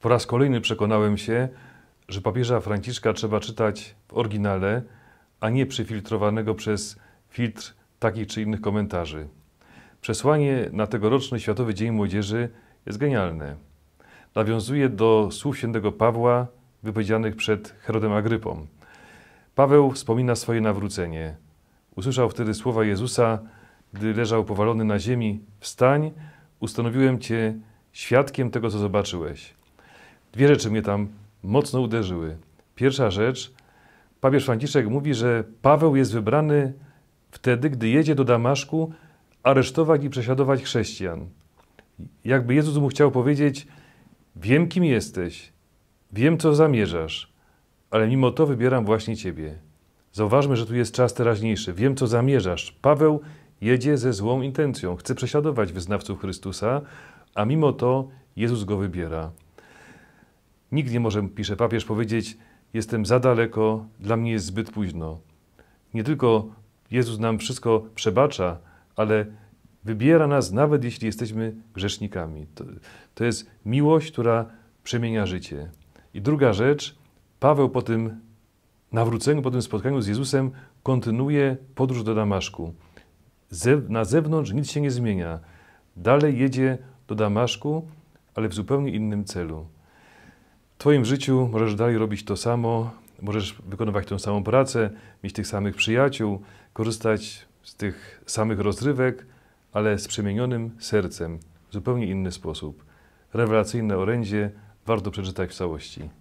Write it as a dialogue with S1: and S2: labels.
S1: Po raz kolejny przekonałem się, że papieża Franciszka trzeba czytać w oryginale, a nie przyfiltrowanego przez filtr takich czy innych komentarzy. Przesłanie na tegoroczny Światowy Dzień Młodzieży jest genialne. Nawiązuje do słów świętego Pawła wypowiedzianych przed Herodem Agrypą. Paweł wspomina swoje nawrócenie. Usłyszał wtedy słowa Jezusa, gdy leżał powalony na ziemi: Wstań, ustanowiłem cię świadkiem tego, co zobaczyłeś. Dwie rzeczy mnie tam mocno uderzyły. Pierwsza rzecz, papież Franciszek mówi, że Paweł jest wybrany wtedy, gdy jedzie do Damaszku aresztować i prześladować chrześcijan. Jakby Jezus mu chciał powiedzieć: Wiem, kim jesteś, wiem, co zamierzasz, ale mimo to wybieram właśnie ciebie. Zauważmy, że tu jest czas teraźniejszy. Wiem, co zamierzasz. Paweł jedzie ze złą intencją, chce prześladować wyznawców Chrystusa, a mimo to Jezus go wybiera. Nikt nie może, pisze papież, powiedzieć: Jestem za daleko, dla mnie jest zbyt późno. Nie tylko Jezus nam wszystko przebacza, ale wybiera nas, nawet jeśli jesteśmy grzesznikami. To, to jest miłość, która przemienia życie. I druga rzecz, Paweł po tym nawróceniu, po tym spotkaniu z Jezusem, kontynuuje podróż do Damaszku. Ze, na zewnątrz nic się nie zmienia. Dalej jedzie do Damaszku, ale w zupełnie innym celu. Twoim życiu możesz dalej robić to samo, możesz wykonywać tę samą pracę, mieć tych samych przyjaciół, korzystać z tych samych rozrywek, ale z przemienionym sercem, w zupełnie inny sposób. Rewelacyjne orędzie, warto przeczytać w całości.